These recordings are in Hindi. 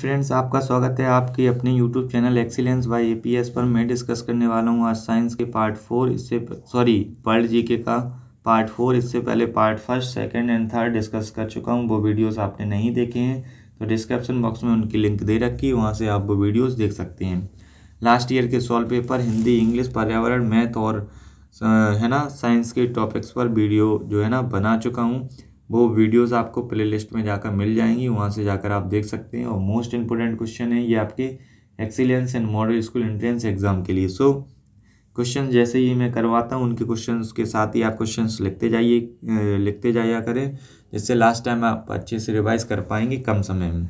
फ्रेंड्स आपका स्वागत है आपके अपने YouTube channel excellence P S पर मैं डिस्कस करने वाला हूँ आज साइंस के पार्ट फोर इससे सॉरी वर्ल्ड जीके का पार्ट फोर इससे पहले part first second and third discuss कर चुका हूँ वो वीडियोस आपने नहीं देखे हैं तो डिस्क्रिप्शन बॉक्स में उनकी लिंक दे रखी है वहाँ से आप वो वीडियोज़ देख सकते हैं लास्ट ईयर के सॉल्व पेपर हिंदी इंग्लिश पर्यावरण मैथ और है ना साइंस के टॉपिक्स पर वीडियो जो है ना बना चुका हूँ वो वीडियोस आपको प्लेलिस्ट में जाकर मिल जाएंगी वहाँ से जाकर आप देख सकते हैं और मोस्ट इम्पोर्टेंट क्वेश्चन है ये आपके excellence and model school entrance exam के लिए सो क्वेश्चन जैसे ही मैं करवाता हूँ उनके क्वेश्चन के साथ ही आप क्वेश्चन लिखते जाइए लिखते जाया करें जिससे लास्ट टाइम आप अच्छे से रिवाइज कर पाएंगे कम समय में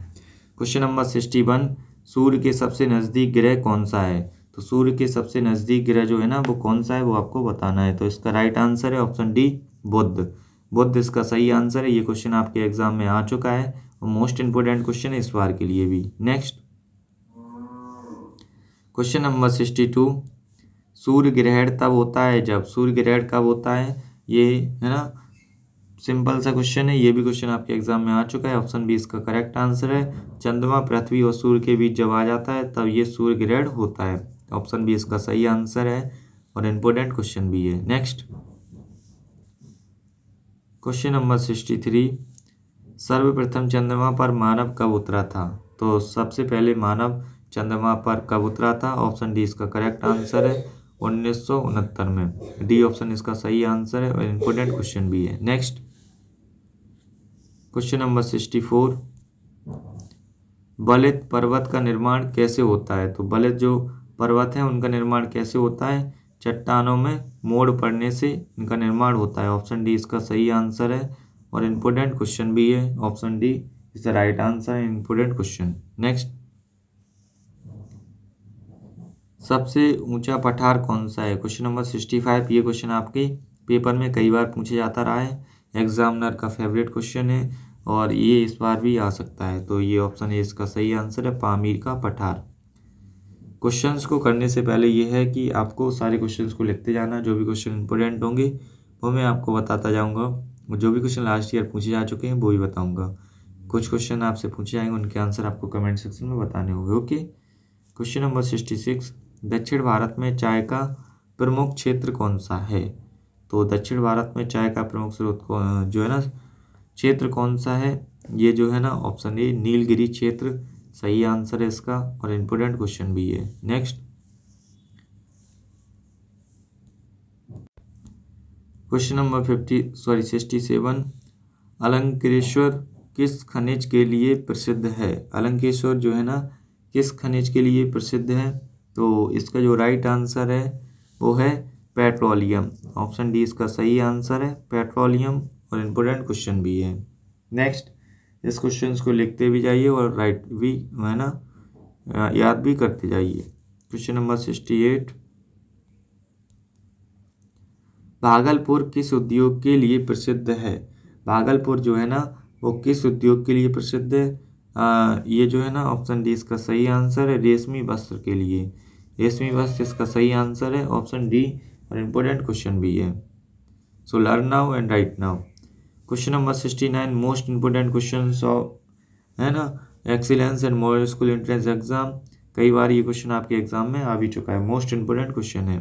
क्वेश्चन नंबर सिक्सटी वन सूर्य के सबसे नज़दीक ग्रह कौन सा है तो सूर्य के सबसे नज़दीक ग्रह जो है ना वो कौन सा है वो आपको बताना है तो इसका राइट आंसर है ऑप्शन डी बुद्ध बुद्ध इसका सही आंसर है ये क्वेश्चन आपके एग्जाम में आ चुका है और मोस्ट इंपोर्टेंट क्वेश्चन है इस बार के लिए भी next question number sixty two सूर्य ग्रहण तब होता है जब सूर्य ग्रहण कब होता है ये है ना सिंपल सा क्वेश्चन है ये भी क्वेश्चन आपके एग्जाम में आ चुका है ऑप्शन बी इसका करेक्ट आंसर है चंद्रमा पृथ्वी और सूर्य के बीच जब आ जाता है तब ये सूर्य ग्रहण होता है ऑप्शन बी इसका सही आंसर है और इम्पोर्टेंट क्वेश्चन भी है next question number sixty three सर्वप्रथम चंद्रमा पर मानव कब उतरा था तो सबसे पहले मानव चंद्रमा पर कब उतरा था ऑप्शन डी इसका करेक्ट आंसर है उन्नीस में डी ऑप्शन इसका सही आंसर है और इम्पोर्टेंट क्वेश्चन भी है next question number sixty four बलित पर्वत का निर्माण कैसे होता है तो बलित जो पर्वत है उनका निर्माण कैसे होता है चट्टानों में मोड़ पड़ने से इनका निर्माण होता है ऑप्शन डी इसका सही आंसर है और इम्पोर्टेंट क्वेश्चन भी है option D is the right answer है इम्पोर्टेंट क्वेश्चन नेक्स्ट सबसे ऊंचा पठार कौन सा है क्वेश्चन नंबर सिक्सटी फाइव ये क्वेश्चन आपके पेपर में कई बार पूछे जाता रहा है एग्जामिनर का फेवरेट क्वेश्चन है और ये इस बार भी आ सकता है तो ये ऑप्शन ए इसका सही आंसर है पामीर का पठार क्वेश्चंस को करने से पहले ये है कि आपको सारे क्वेश्चंस को लिखते जाना जो भी क्वेश्चन इंपॉर्टेंट होंगे वो मैं आपको बताता जाऊँगा जो भी क्वेश्चन लास्ट ईयर पूछे जा चुके हैं वो भी बताऊँगा कुछ क्वेश्चन आपसे पूछे जाएंगे उनके आंसर आपको कमेंट सेक्शन में बताने होंगे okay question number sixty six दक्षिण भारत में चाय का प्रमुख क्षेत्र कौन सा है तो दक्षिण भारत में चाय का प्रमुख स्रोत जो है ना क्षेत्र कौन सा है ये जो है ना ऑप्शन ए नीलगिरी क्षेत्र सही आंसर है इसका और इम्पोर्टेंट क्वेश्चन भी है next question number fifty sorry sixty seven अलंकेश्वर किस खनिज के लिए प्रसिद्ध है अलंकेश्वर जो है ना किस खनिज के लिए प्रसिद्ध है तो इसका जो राइट आंसर है वो है पेट्रोलियम ऑप्शन डी इसका सही आंसर है पेट्रोलियम और इम्पोर्टेंट क्वेश्चन भी है नेक्स्ट इस क्वेश्चन को लिखते भी जाइए और राइट भी है ना याद भी करते जाइए question number sixty eight Bhagalpur किस उद्योग के लिए प्रसिद्ध है भागलपुर जो है ना वो किस उद्योग के लिए प्रसिद्ध है आ, ये जो है ना ऑप्शन डी इसका सही आंसर है रेशमी वस्त्र के लिए रेशमी वस्त्र इसका सही आंसर है ऑप्शन डी और इम्पोर्टेंट क्वेश्चन भी है so learn now and right now question number sixty nine most important question of है ना excellence and model school entrance exam कई बार ये क्वेश्चन आपके एग्जाम में आ भी चुका है मोस्ट इम्पोर्टेंट क्वेश्चन है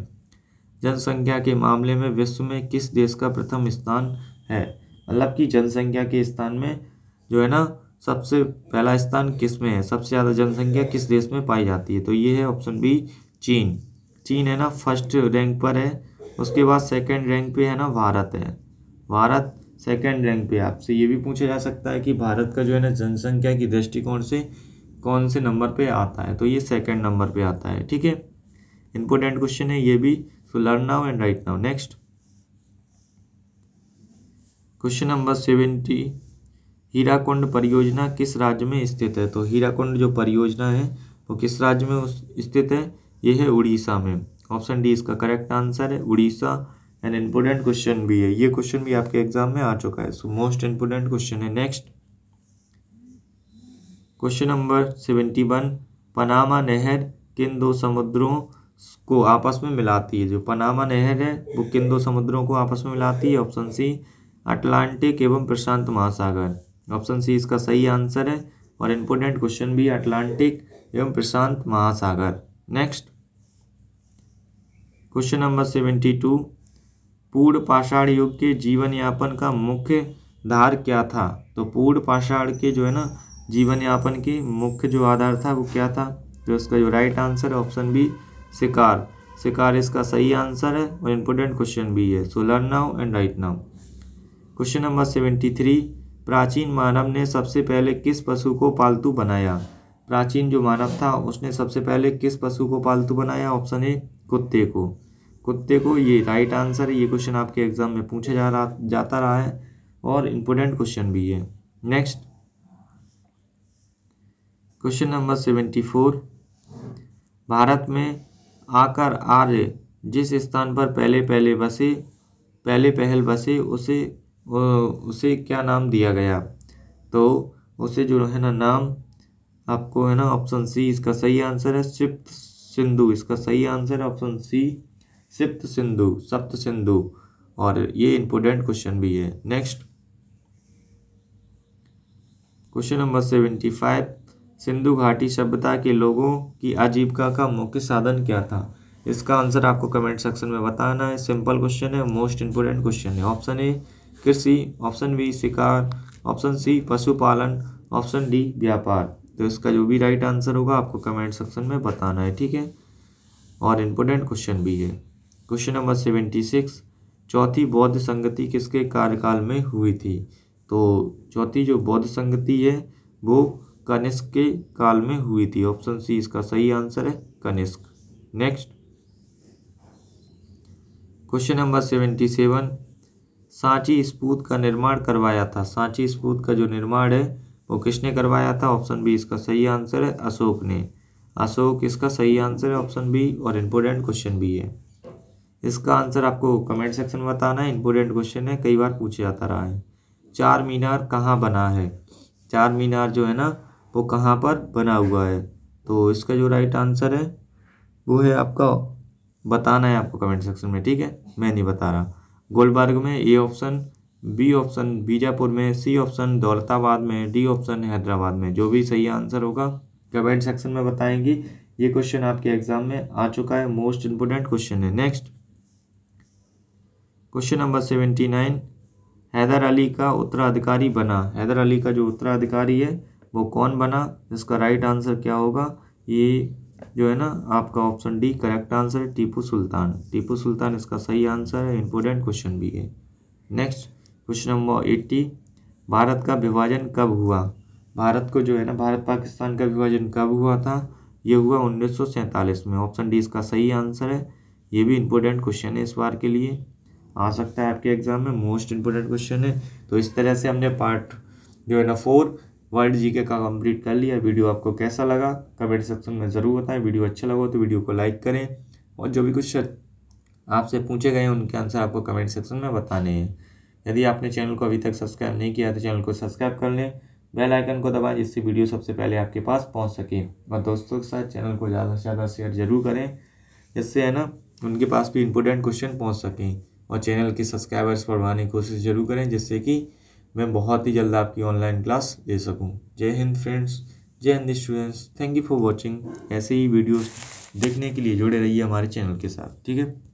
जनसंख्या के मामले में विश्व में किस देश का प्रथम स्थान है मतलब कि जनसंख्या के स्थान में जो है ना सबसे पहला स्थान किस में है सबसे ज़्यादा जनसंख्या किस देश में पाई जाती है तो ये है ऑप्शन बी चीन चीन है ना फर्स्ट रैंक पर है उसके बाद सेकंड रैंक पे है ना भारत है भारत सेकेंड रैंक पे आपसे ये भी पूछा जा सकता है कि भारत का जो है ना जनसंख्या की दृष्टिकोण से कौन से नंबर पे आता है तो ये सेकेंड नंबर पे आता है ठीक है इंपॉर्टेंट क्वेश्चन है ये भी so learn now and right now next question number seventy Hirakud परियोजना किस राज्य में स्थित है तो हीराकुंड जो परियोजना है वो किस राज्य में स्थित है ये है उड़ीसा में ऑप्शन डी इसका करेक्ट आंसर है उड़ीसा एन इम्पोर्टेंट क्वेश्चन भी है ये क्वेश्चन भी आपके एग्जाम में आ चुका है सो मोस्ट इम्पोर्टेंट क्वेश्चन है next question number seventy one Panama नहर किन दो समुद्रों को आपस में मिलाती है जो पनामा नहर है वो किन दो समुद्रों को आपस में मिलाती है ऑप्शन सी अटलांटिक एवं प्रशांत महासागर ऑप्शन सी इसका सही आंसर है और इम्पोर्टेंट क्वेश्चन भी अटलांटिक एवं प्रशांत महासागर next question number seventy two पूर्ण पाषाण युग के जीवन यापन का मुख्य धार क्या था तो पूर्ण पाषाण के जो है ना जीवन यापन के मुख्य जो आधार था वो क्या था तो इसका जो राइट आंसर है ऑप्शन बी शिकार शिकार इसका सही आंसर है और इम्पोर्टेंट क्वेश्चन भी है so learn now and right now question number seventy three प्राचीन मानव ने सबसे पहले किस पशु को पालतू बनाया प्राचीन जो मानव था उसने सबसे पहले किस पशु को पालतू बनाया ऑप्शन ए कुत्ते को कुत्ते को ये राइट आंसर है ये क्वेश्चन आपके एग्ज़ाम में पूछा जा रहा जाता रहा है और इम्पोर्टेंट क्वेश्चन भी है next question number seventy four भारत में आकर आर्य जिस स्थान पर पहले पहले बसे पहले पहल बसे उसे उसे क्या नाम दिया गया तो उसे जो है ना नाम आपको है ना ऑप्शन सी इसका सही आंसर है सिप्त सिंधु इसका सही आंसर है ऑप्शन सी सिप्त सिंधु सप्त सिंधु और ये इंपोर्टेंट क्वेश्चन भी है next question number seventy five Sindhu घाटी सभ्यता के लोगों की आजीविका का मुख्य साधन क्या था इसका आंसर आपको कमेंट सेक्शन में बताना है सिंपल क्वेश्चन है मोस्ट इंपोर्टेंट क्वेश्चन है ऑप्शन ए कृषि ऑप्शन बी शिकार ऑप्शन सी पशुपालन ऑप्शन डी व्यापार तो इसका जो भी राइट आंसर होगा आपको कमेंट सेक्शन में बताना है ठीक है और इम्पोर्टेंट क्वेश्चन भी है क्वेश्चन नंबर सेवेंटी सिक्स चौथी बौद्ध संगति किसके कार्यकाल में हुई थी तो चौथी जो बौद्ध संगति है वो कनिष्क के काल में हुई थी ऑप्शन सी इसका सही आंसर है Kanishka next question number seventy seven Sanchi स्पूत का निर्माण करवाया था सांची स्पूत का जो निर्माण है वो किसने करवाया था ऑप्शन बी इसका सही आंसर है अशोक ने अशोक इसका सही आंसर है ऑप्शन बी और इम्पोर्टेंट क्वेश्चन भी है इसका आंसर आपको कमेंट सेक्शन में बताना है इम्पोर्टेंट क्वेश्चन है कई बार पूछा जाता रहा है चार मीनार कहाँ बना है चार मीनार जो है ना वो कहाँ पर बना हुआ है तो इसका जो राइट आंसर है वो है आपका बताना है आपको कमेंट सेक्शन में ठीक है मैं नहीं बता रहा गुलबर्ग में A option B option Bijapur में सी ऑप्शन दौलताबाद में डी ऑप्शन हैदराबाद में जो भी सही आंसर होगा कमेंट सेक्शन में बताएंगी ये क्वेश्चन आपके एग्जाम में आ चुका है मोस्ट इंपोर्टेंट क्वेश्चन है next question number seventy nine Haidar Ali का उत्तराधिकारी बना हैदर अली का जो उत्तराधिकारी है वो कौन बना इसका राइट आंसर क्या होगा ये जो है ना आपका ऑप्शन डी करेक्ट आंसर है टीपू सुल्तान टीपू सुल्तान इसका सही आंसर है इम्पोर्टेंट क्वेश्चन भी है next question number eighty Bharat का विभाजन कब हुआ भारत को जो है ना भारत पाकिस्तान का विभाजन कब हुआ था ये हुआ उन्नीस में ऑप्शन डी इसका सही आंसर है ये भी इम्पोर्टेंट क्वेश्चन है इस बार के लिए आ सकता है आपके एग्ज़ाम में मोस्ट इंपोर्टेंट क्वेश्चन है तो इस तरह से हमने पार्ट जो है ना फोर वर्ल्ड जीके का कंप्लीट कर लिया वीडियो आपको कैसा लगा कमेंट सेक्शन में ज़रूर बताएं वीडियो अच्छा लगा तो वीडियो को लाइक करें और जो भी क्वेश्चन आपसे पूछे गए उनके आंसर आपको कमेंट सेक्शन में बताने हैं यदि आपने चैनल को अभी तक सब्सक्राइब नहीं किया तो चैनल को सब्सक्राइब कर लें बेल आइकन को दबाएं जिससे वीडियो सबसे पहले आपके पास पहुंच सके और दोस्तों के साथ चैनल को ज़्यादा से ज़्यादा शेयर जरूर करें जिससे है ना उनके पास भी इम्पोर्टेंट क्वेश्चन पहुंच सकें और चैनल के सब्सक्राइबर्स बढ़वाने की कोशिश ज़रूर करें जिससे कि मैं बहुत ही जल्द आपकी ऑनलाइन क्लास दे सकूँ जय हिंद फ्रेंड्स जय Hind students thank you for watching ऐसे ही वीडियोज़ देखने के लिए जुड़े रहिए हमारे चैनल के साथ ठीक है